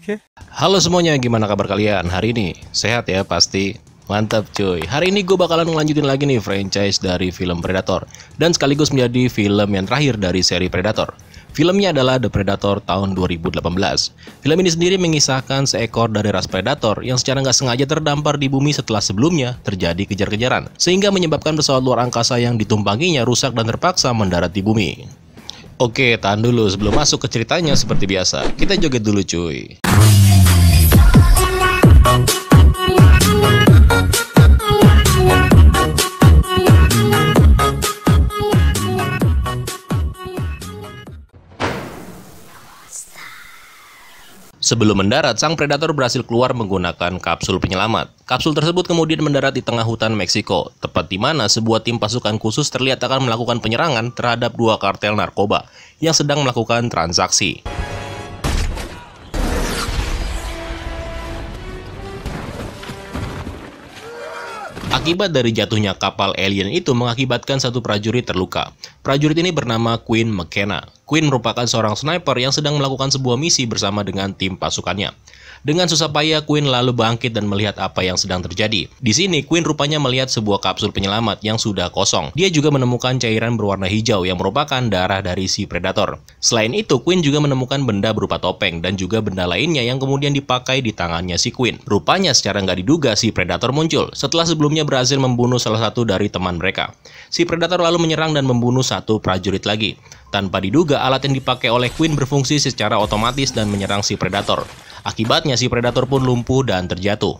oke. Halo semuanya, gimana kabar kalian hari ini? Sehat ya pasti? Mantap cuy. Hari ini gue bakalan ngelanjutin lagi nih franchise dari film Predator dan sekaligus menjadi film yang terakhir dari seri Predator. Filmnya adalah The Predator tahun 2018. Film ini sendiri mengisahkan seekor dari ras predator yang secara nggak sengaja terdampar di bumi setelah sebelumnya terjadi kejar-kejaran, sehingga menyebabkan pesawat luar angkasa yang ditumpanginya rusak dan terpaksa mendarat di bumi. Oke, tahan dulu sebelum masuk ke ceritanya seperti biasa. Kita joget dulu cuy. Sebelum mendarat, sang predator berhasil keluar menggunakan kapsul penyelamat. Kapsul tersebut kemudian mendarat di tengah hutan Meksiko, tepat di mana sebuah tim pasukan khusus terlihat akan melakukan penyerangan terhadap dua kartel narkoba yang sedang melakukan transaksi. Akibat dari jatuhnya kapal alien itu mengakibatkan satu prajurit terluka. Prajurit ini bernama Queen McKenna. Queen merupakan seorang sniper yang sedang melakukan sebuah misi bersama dengan tim pasukannya. Dengan susah payah, Queen lalu bangkit dan melihat apa yang sedang terjadi. Di sini, Queen rupanya melihat sebuah kapsul penyelamat yang sudah kosong. Dia juga menemukan cairan berwarna hijau yang merupakan darah dari si predator. Selain itu, Queen juga menemukan benda berupa topeng dan juga benda lainnya yang kemudian dipakai di tangannya si Queen. Rupanya secara nggak diduga si predator muncul setelah sebelumnya berhasil membunuh salah satu dari teman mereka. Si predator lalu menyerang dan membunuh satu prajurit lagi. Tanpa diduga, alat yang dipakai oleh Queen berfungsi secara otomatis dan menyerang si predator. Akibatnya si predator pun lumpuh dan terjatuh.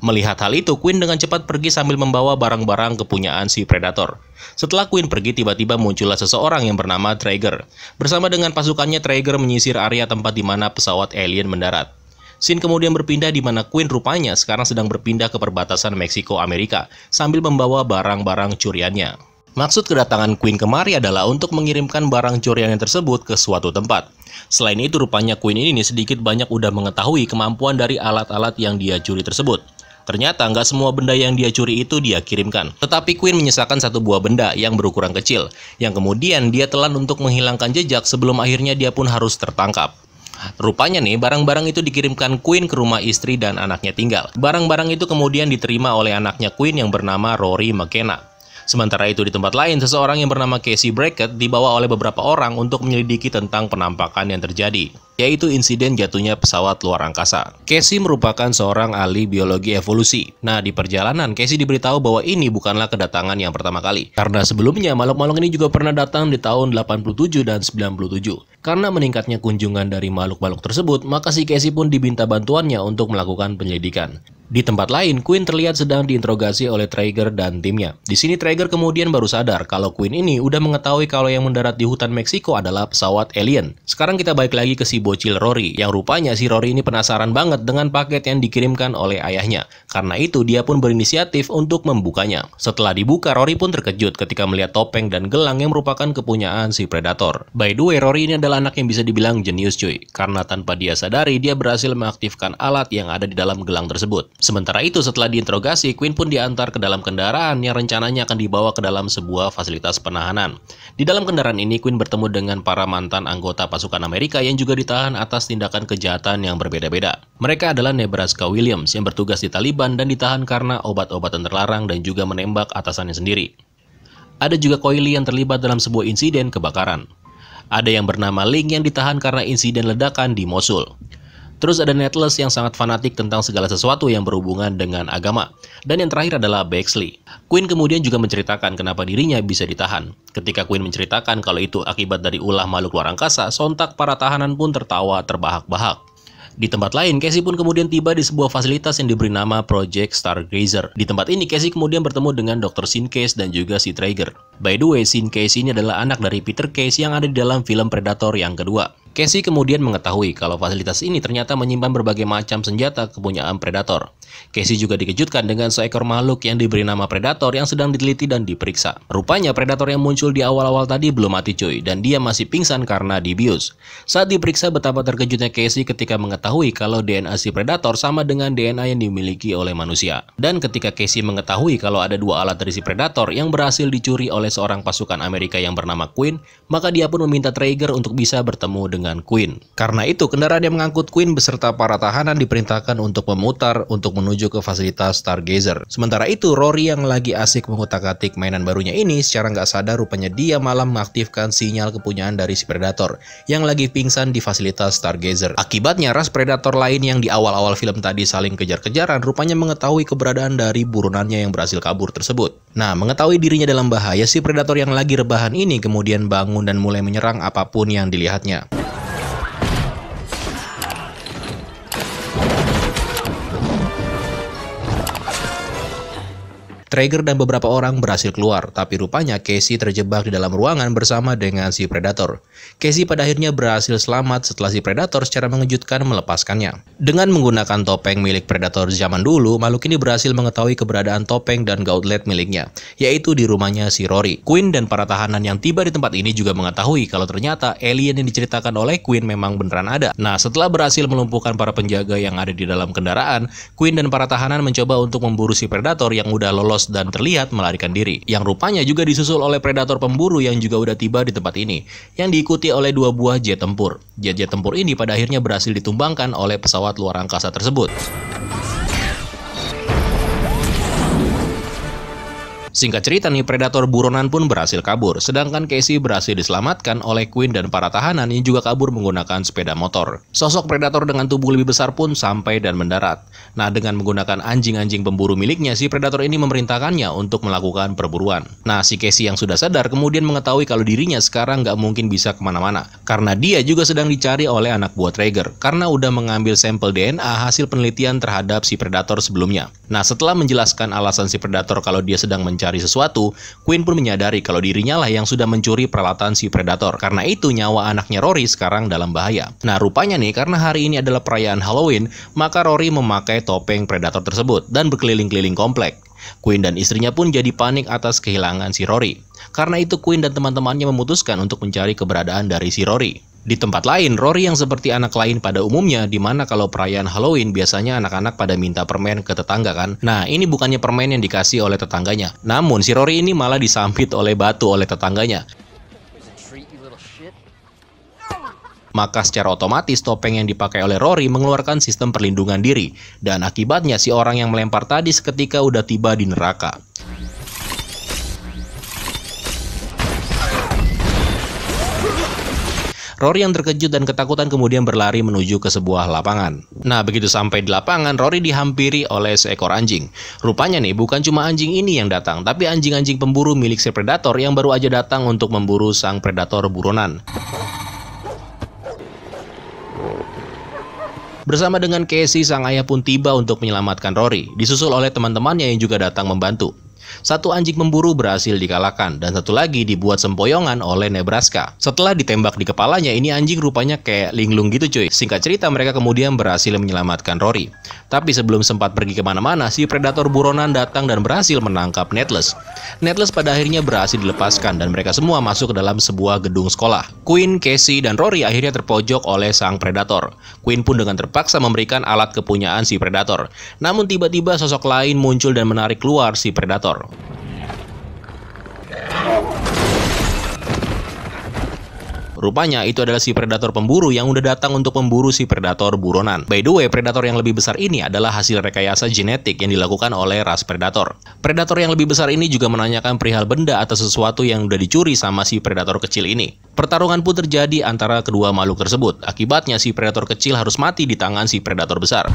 Melihat hal itu, Queen dengan cepat pergi sambil membawa barang-barang kepunyaan si predator. Setelah Queen pergi, tiba-tiba muncullah seseorang yang bernama Traeger. Bersama dengan pasukannya, Traeger menyisir area tempat di mana pesawat alien mendarat. Scene kemudian berpindah di mana Queen rupanya sekarang sedang berpindah ke perbatasan Meksiko-Amerika sambil membawa barang-barang curiannya. Maksud kedatangan Queen kemari adalah untuk mengirimkan barang curian yang tersebut ke suatu tempat. Selain itu, rupanya Queen ini sedikit banyak udah mengetahui kemampuan dari alat-alat yang dia curi tersebut. Ternyata nggak semua benda yang dia curi itu dia kirimkan. Tetapi Queen menyisakan satu buah benda yang berukuran kecil, yang kemudian dia telan untuk menghilangkan jejak sebelum akhirnya dia pun harus tertangkap. Rupanya nih, barang-barang itu dikirimkan Queen ke rumah istri dan anaknya tinggal. Barang-barang itu kemudian diterima oleh anaknya Queen yang bernama Rory McKenna. Sementara itu di tempat lain, seseorang yang bernama Casey Brackett dibawa oleh beberapa orang untuk menyelidiki tentang penampakan yang terjadi, yaitu insiden jatuhnya pesawat luar angkasa. Casey merupakan seorang ahli biologi evolusi. Nah, di perjalanan, Casey diberitahu bahwa ini bukanlah kedatangan yang pertama kali, karena sebelumnya makhluk-makhluk ini juga pernah datang di tahun 87 dan 97. Karena meningkatnya kunjungan dari makhluk-makhluk tersebut, maka si Casey pun dibinta bantuannya untuk melakukan penyelidikan. Di tempat lain, Queen terlihat sedang diinterogasi oleh Traeger dan timnya. Di sini Traeger kemudian baru sadar kalau Queen ini udah mengetahui kalau yang mendarat di hutan Meksiko adalah pesawat alien. Sekarang kita balik lagi ke si bocil Rory, yang rupanya si Rory ini penasaran banget dengan paket yang dikirimkan oleh ayahnya. Karena itu dia pun berinisiatif untuk membukanya. Setelah dibuka, Rory pun terkejut ketika melihat topeng dan gelang yang merupakan kepunyaan si Predator. By the way, Rory ini adalah anak yang bisa dibilang jenius cuy, karena tanpa dia sadari dia berhasil mengaktifkan alat yang ada di dalam gelang tersebut. Sementara itu, setelah diinterogasi, Queen pun diantar ke dalam kendaraan yang rencananya akan dibawa ke dalam sebuah fasilitas penahanan. Di dalam kendaraan ini, Queen bertemu dengan para mantan anggota pasukan Amerika yang juga ditahan atas tindakan kejahatan yang berbeda-beda. Mereka adalah Nebraska Williams yang bertugas di Taliban dan ditahan karena obat-obatan terlarang dan juga menembak atasannya sendiri. Ada juga Coily yang terlibat dalam sebuah insiden kebakaran. Ada yang bernama Link yang ditahan karena insiden ledakan di Mosul. Terus ada Netless yang sangat fanatik tentang segala sesuatu yang berhubungan dengan agama. Dan yang terakhir adalah Bexley. Queen kemudian juga menceritakan kenapa dirinya bisa ditahan. Ketika Queen menceritakan kalau itu akibat dari ulah makhluk luar angkasa, sontak para tahanan pun tertawa terbahak-bahak. Di tempat lain, Casey pun kemudian tiba di sebuah fasilitas yang diberi nama Project Stargazer. Di tempat ini, Casey kemudian bertemu dengan Dr. Sin Case dan juga si Traeger. By the way, Sin Case ini adalah anak dari Peter Case yang ada di dalam film Predator yang kedua. Casey kemudian mengetahui kalau fasilitas ini ternyata menyimpan berbagai macam senjata kepunyaan predator. Casey juga dikejutkan dengan seekor makhluk yang diberi nama predator yang sedang diteliti dan diperiksa. Rupanya predator yang muncul di awal-awal tadi belum mati cuy dan dia masih pingsan karena dibius. Saat diperiksa betapa terkejutnya Casey ketika mengetahui kalau DNA si predator sama dengan DNA yang dimiliki oleh manusia. Dan ketika Casey mengetahui kalau ada dua alat dari si predator yang berhasil dicuri oleh seorang pasukan Amerika yang bernama Queen, maka dia pun meminta Traeger untuk bisa bertemu dengan dengan Queen. Karena itu, kendaraan yang mengangkut Queen beserta para tahanan diperintahkan untuk memutar untuk menuju ke fasilitas Stargazer. Sementara itu, Rory yang lagi asik mengutak-atik mainan barunya ini secara nggak sadar rupanya dia malah mengaktifkan sinyal kepunyaan dari si Predator yang lagi pingsan di fasilitas Stargazer. Akibatnya, ras Predator lain yang di awal-awal film tadi saling kejar-kejaran rupanya mengetahui keberadaan dari buronannya yang berhasil kabur tersebut. Nah, mengetahui dirinya dalam bahaya, si Predator yang lagi rebahan ini kemudian bangun dan mulai menyerang apapun yang dilihatnya. Traeger dan beberapa orang berhasil keluar, tapi rupanya Casey terjebak di dalam ruangan bersama dengan si Predator. Casey pada akhirnya berhasil selamat setelah si Predator secara mengejutkan melepaskannya. Dengan menggunakan topeng milik Predator zaman dulu, makhluk ini berhasil mengetahui keberadaan topeng dan gauntlet miliknya, yaitu di rumahnya si Rory. Quinn dan para tahanan yang tiba di tempat ini juga mengetahui kalau ternyata alien yang diceritakan oleh Quinn memang beneran ada. Nah, setelah berhasil melumpuhkan para penjaga yang ada di dalam kendaraan, Quinn dan para tahanan mencoba untuk memburu si Predator yang udah lolos lolos dan terlihat melarikan diri, yang rupanya juga disusul oleh predator pemburu yang juga udah tiba di tempat ini, yang diikuti oleh dua buah jet tempur. Jet-jet tempur ini pada akhirnya berhasil ditumbangkan oleh pesawat luar angkasa tersebut. Singkat cerita nih, predator buronan pun berhasil kabur, sedangkan Casey berhasil diselamatkan oleh Quinn dan para tahanan yang juga kabur menggunakan sepeda motor. Sosok predator dengan tubuh lebih besar pun sampai dan mendarat. Nah, dengan menggunakan anjing-anjing pemburu miliknya, si predator ini memerintahkannya untuk melakukan perburuan. Nah, si Casey yang sudah sadar kemudian mengetahui kalau dirinya sekarang nggak mungkin bisa kemana-mana, karena dia juga sedang dicari oleh anak buah Traeger, karena udah mengambil sampel DNA hasil penelitian terhadap si predator sebelumnya. Nah, setelah menjelaskan alasan si predator kalau dia sedang mencari mencari sesuatu, Quinn pun menyadari kalau dirinya lah yang sudah mencuri peralatan si predator. Karena itu nyawa anaknya Rory sekarang dalam bahaya. Nah rupanya nih karena hari ini adalah perayaan Halloween, maka Rory memakai topeng predator tersebut dan berkeliling-keliling komplek. Queen dan istrinya pun jadi panik atas kehilangan si Rory. Karena itu Queen dan teman-temannya memutuskan untuk mencari keberadaan dari si Rory. Di tempat lain, Rory yang seperti anak lain pada umumnya, di mana kalau perayaan Halloween biasanya anak-anak pada minta permen ke tetangga kan? Nah, ini bukannya permen yang dikasih oleh tetangganya. Namun, si Rory ini malah disampit oleh batu oleh tetangganya. maka secara otomatis topeng yang dipakai oleh Rory mengeluarkan sistem perlindungan diri, dan akibatnya si orang yang melempar tadi seketika udah tiba di neraka. Rory yang terkejut dan ketakutan kemudian berlari menuju ke sebuah lapangan. Nah, begitu sampai di lapangan, Rory dihampiri oleh seekor anjing. Rupanya nih, bukan cuma anjing ini yang datang, tapi anjing-anjing pemburu milik si predator yang baru aja datang untuk memburu sang predator buronan. Bersama dengan Casey, sang ayah pun tiba untuk menyelamatkan Rory, disusul oleh teman-temannya yang juga datang membantu. Satu anjing memburu berhasil dikalahkan dan satu lagi dibuat sempoyongan oleh Nebraska. Setelah ditembak di kepalanya, ini anjing rupanya kayak linglung gitu cuy. Singkat cerita, mereka kemudian berhasil menyelamatkan Rory. Tapi sebelum sempat pergi kemana-mana, si predator buronan datang dan berhasil menangkap Netless. Netless pada akhirnya berhasil dilepaskan dan mereka semua masuk ke dalam sebuah gedung sekolah. Queen, Casey, dan Rory akhirnya terpojok oleh sang predator. Queen pun dengan terpaksa memberikan alat kepunyaan si predator. Namun tiba-tiba sosok lain muncul dan menarik keluar si predator. Rupanya itu adalah si predator pemburu yang udah datang untuk memburu si predator buronan. By the way, predator yang lebih besar ini adalah hasil rekayasa genetik yang dilakukan oleh ras predator. Predator yang lebih besar ini juga menanyakan perihal benda atau sesuatu yang udah dicuri sama si predator kecil ini. Pertarungan pun terjadi antara kedua makhluk tersebut. Akibatnya si predator kecil harus mati di tangan si predator besar.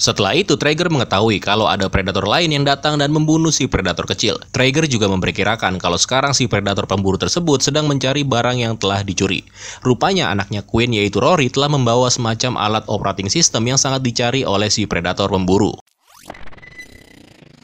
Setelah itu, Traeger mengetahui kalau ada predator lain yang datang dan membunuh si predator kecil. Traeger juga memperkirakan kalau sekarang si predator pemburu tersebut sedang mencari barang yang telah dicuri. Rupanya anaknya Queen yaitu Rory telah membawa semacam alat operating system yang sangat dicari oleh si predator pemburu.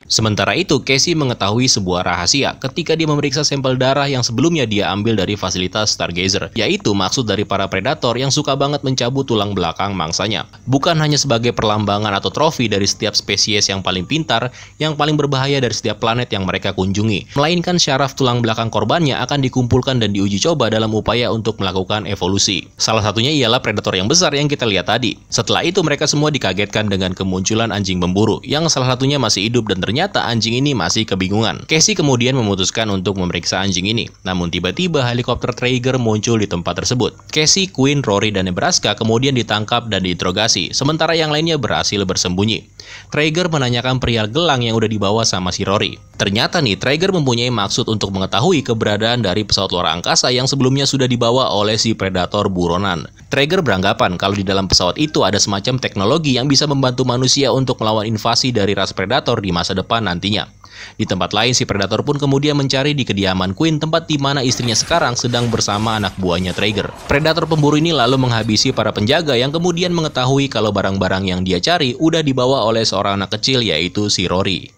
Sementara itu, Casey mengetahui sebuah rahasia ketika dia memeriksa sampel darah yang sebelumnya dia ambil dari fasilitas Stargazer, yaitu maksud dari para predator yang suka banget mencabut tulang belakang mangsanya. Bukan hanya sebagai perlambangan atau trofi dari setiap spesies yang paling pintar, yang paling berbahaya dari setiap planet yang mereka kunjungi, melainkan syaraf tulang belakang korbannya akan dikumpulkan dan diuji coba dalam upaya untuk melakukan evolusi. Salah satunya ialah predator yang besar yang kita lihat tadi. Setelah itu, mereka semua dikagetkan dengan kemunculan anjing pemburu, yang salah satunya masih hidup dan ternyata Ternyata anjing ini masih kebingungan. Casey kemudian memutuskan untuk memeriksa anjing ini. Namun tiba-tiba helikopter Traeger muncul di tempat tersebut. Casey, Quinn, Rory, dan Nebraska kemudian ditangkap dan diinterogasi, sementara yang lainnya berhasil bersembunyi. Traeger menanyakan pria gelang yang udah dibawa sama si Rory. Ternyata nih, Traeger mempunyai maksud untuk mengetahui keberadaan dari pesawat luar angkasa yang sebelumnya sudah dibawa oleh si predator buronan. Traeger beranggapan kalau di dalam pesawat itu ada semacam teknologi yang bisa membantu manusia untuk melawan invasi dari ras predator di masa depan depan nantinya. Di tempat lain, si predator pun kemudian mencari di kediaman Queen tempat di mana istrinya sekarang sedang bersama anak buahnya Trigger Predator pemburu ini lalu menghabisi para penjaga yang kemudian mengetahui kalau barang-barang yang dia cari udah dibawa oleh seorang anak kecil yaitu si Rory.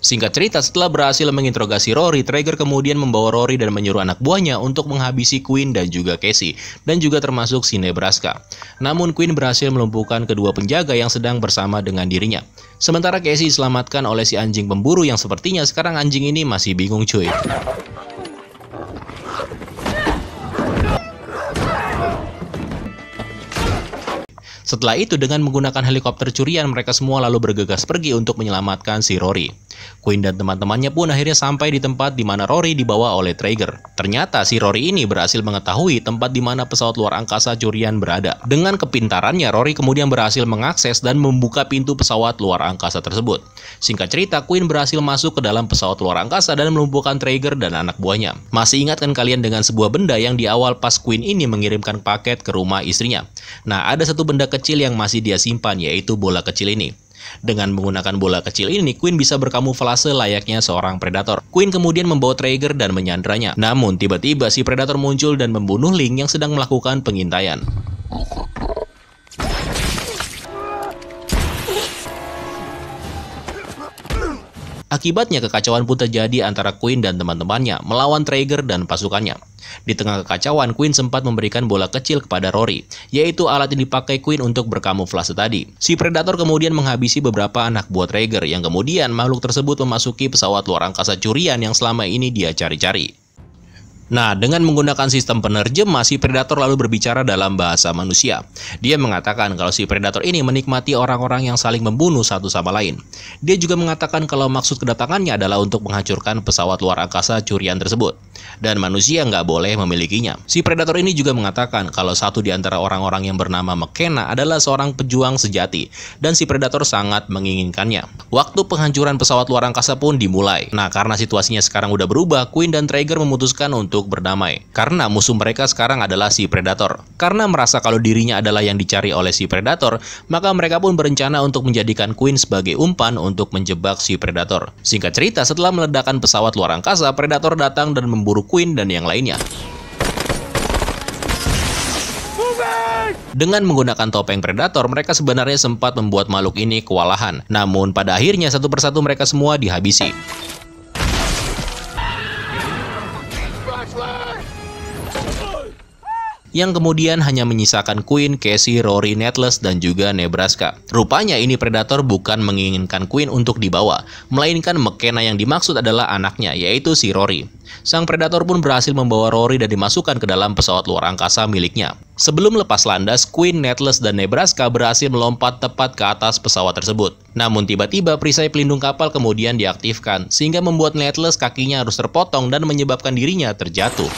Singkat cerita, setelah berhasil menginterogasi Rory, Traeger kemudian membawa Rory dan menyuruh anak buahnya untuk menghabisi Queen dan juga Casey, dan juga termasuk si Nebraska. Namun Queen berhasil melumpuhkan kedua penjaga yang sedang bersama dengan dirinya. Sementara Casey diselamatkan oleh si anjing pemburu yang sepertinya sekarang anjing ini masih bingung cuy. Setelah itu, dengan menggunakan helikopter curian, mereka semua lalu bergegas pergi untuk menyelamatkan si Rory. Queen dan teman-temannya pun akhirnya sampai di tempat di mana Rory dibawa oleh Traeger. Ternyata si Rory ini berhasil mengetahui tempat di mana pesawat luar angkasa curian berada. Dengan kepintarannya, Rory kemudian berhasil mengakses dan membuka pintu pesawat luar angkasa tersebut. Singkat cerita, Queen berhasil masuk ke dalam pesawat luar angkasa dan melumpuhkan Traeger dan anak buahnya. Masih ingatkan kalian dengan sebuah benda yang di awal pas Queen ini mengirimkan paket ke rumah istrinya. Nah, ada satu benda kecil kecil yang masih dia simpan, yaitu bola kecil ini. Dengan menggunakan bola kecil ini, Queen bisa berkamuflase layaknya seorang predator. Queen kemudian membawa Traeger dan menyandranya. Namun, tiba-tiba si predator muncul dan membunuh Link yang sedang melakukan pengintaian. Akibatnya kekacauan pun terjadi antara Queen dan teman-temannya melawan Traeger dan pasukannya. Di tengah kekacauan, Queen sempat memberikan bola kecil kepada Rory, yaitu alat yang dipakai Queen untuk berkamuflase tadi. Si Predator kemudian menghabisi beberapa anak buah Traeger yang kemudian makhluk tersebut memasuki pesawat luar angkasa curian yang selama ini dia cari-cari. Nah, dengan menggunakan sistem penerjemah, si predator lalu berbicara dalam bahasa manusia. Dia mengatakan kalau si predator ini menikmati orang-orang yang saling membunuh satu sama lain. Dia juga mengatakan kalau maksud kedatangannya adalah untuk menghancurkan pesawat luar angkasa curian tersebut. Dan manusia nggak boleh memilikinya. Si predator ini juga mengatakan kalau satu di antara orang-orang yang bernama McKenna adalah seorang pejuang sejati. Dan si predator sangat menginginkannya. Waktu penghancuran pesawat luar angkasa pun dimulai. Nah, karena situasinya sekarang udah berubah, Queen dan Traeger memutuskan untuk untuk berdamai. Karena musuh mereka sekarang adalah si predator. Karena merasa kalau dirinya adalah yang dicari oleh si predator, maka mereka pun berencana untuk menjadikan Queen sebagai umpan untuk menjebak si predator. Singkat cerita, setelah meledakan pesawat luar angkasa, predator datang dan memburu Queen dan yang lainnya. Dengan menggunakan topeng predator, mereka sebenarnya sempat membuat makhluk ini kewalahan. Namun pada akhirnya satu persatu mereka semua dihabisi. yang kemudian hanya menyisakan Queen, Casey, Rory, Netless, dan juga Nebraska. Rupanya ini Predator bukan menginginkan Queen untuk dibawa, melainkan McKenna yang dimaksud adalah anaknya, yaitu si Rory. Sang Predator pun berhasil membawa Rory dan dimasukkan ke dalam pesawat luar angkasa miliknya. Sebelum lepas landas, Queen, Netless, dan Nebraska berhasil melompat tepat ke atas pesawat tersebut. Namun tiba-tiba perisai pelindung kapal kemudian diaktifkan, sehingga membuat Netless kakinya harus terpotong dan menyebabkan dirinya terjatuh.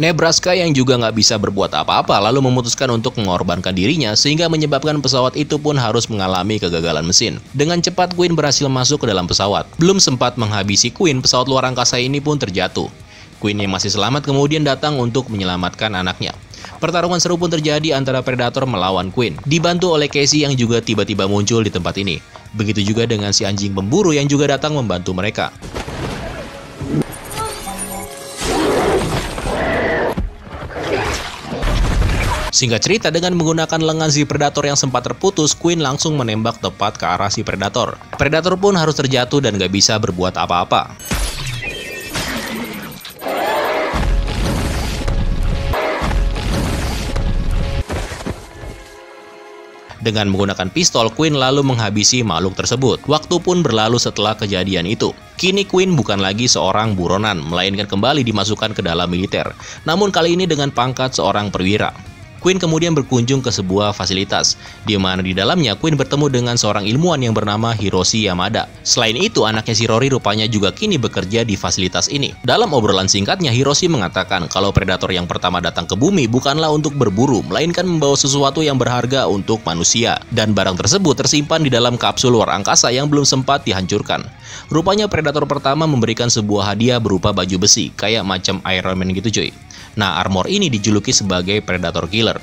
Nebraska yang juga nggak bisa berbuat apa-apa lalu memutuskan untuk mengorbankan dirinya sehingga menyebabkan pesawat itu pun harus mengalami kegagalan mesin. Dengan cepat Queen berhasil masuk ke dalam pesawat. Belum sempat menghabisi Queen, pesawat luar angkasa ini pun terjatuh. Queen yang masih selamat kemudian datang untuk menyelamatkan anaknya. Pertarungan seru pun terjadi antara Predator melawan Queen, dibantu oleh Casey yang juga tiba-tiba muncul di tempat ini. Begitu juga dengan si anjing pemburu yang juga datang membantu mereka. Singkat cerita, dengan menggunakan lengan si Predator yang sempat terputus, Queen langsung menembak tepat ke arah si Predator. Predator pun harus terjatuh dan gak bisa berbuat apa-apa. Dengan menggunakan pistol, Queen lalu menghabisi makhluk tersebut. Waktu pun berlalu setelah kejadian itu. Kini Queen bukan lagi seorang buronan, melainkan kembali dimasukkan ke dalam militer. Namun kali ini dengan pangkat seorang perwira. Queen kemudian berkunjung ke sebuah fasilitas, di mana di dalamnya Queen bertemu dengan seorang ilmuwan yang bernama Hiroshi Yamada. Selain itu, anaknya si Rory rupanya juga kini bekerja di fasilitas ini. Dalam obrolan singkatnya, Hiroshi mengatakan kalau predator yang pertama datang ke bumi bukanlah untuk berburu, melainkan membawa sesuatu yang berharga untuk manusia. Dan barang tersebut tersimpan di dalam kapsul luar angkasa yang belum sempat dihancurkan. Rupanya predator pertama memberikan sebuah hadiah berupa baju besi, kayak macam Iron Man gitu cuy. Nah, armor ini dijuluki sebagai Predator Killer.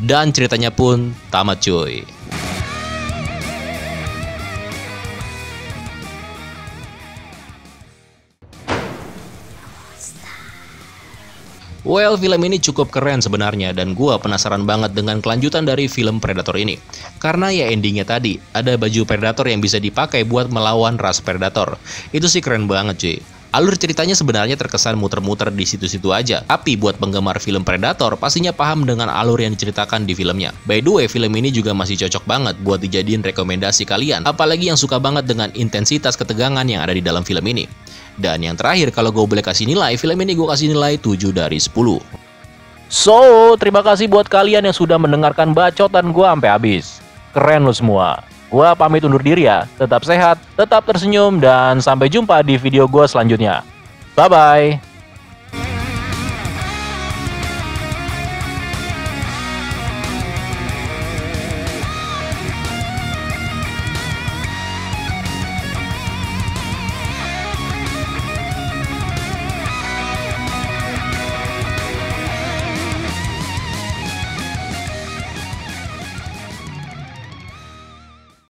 Dan ceritanya pun tamat cuy. Well, film ini cukup keren sebenarnya dan gua penasaran banget dengan kelanjutan dari film Predator ini. Karena ya endingnya tadi, ada baju Predator yang bisa dipakai buat melawan ras Predator. Itu sih keren banget cuy. Alur ceritanya sebenarnya terkesan muter-muter di situ-situ aja, tapi buat penggemar film Predator pastinya paham dengan alur yang diceritakan di filmnya. By the way, film ini juga masih cocok banget buat dijadiin rekomendasi kalian, apalagi yang suka banget dengan intensitas ketegangan yang ada di dalam film ini. Dan yang terakhir, kalau gue boleh kasih nilai, film ini gue kasih nilai 7 dari 10. So, terima kasih buat kalian yang sudah mendengarkan bacotan gue sampai habis. Keren lo semua. Gue pamit undur diri ya. Tetap sehat, tetap tersenyum, dan sampai jumpa di video gue selanjutnya. Bye-bye.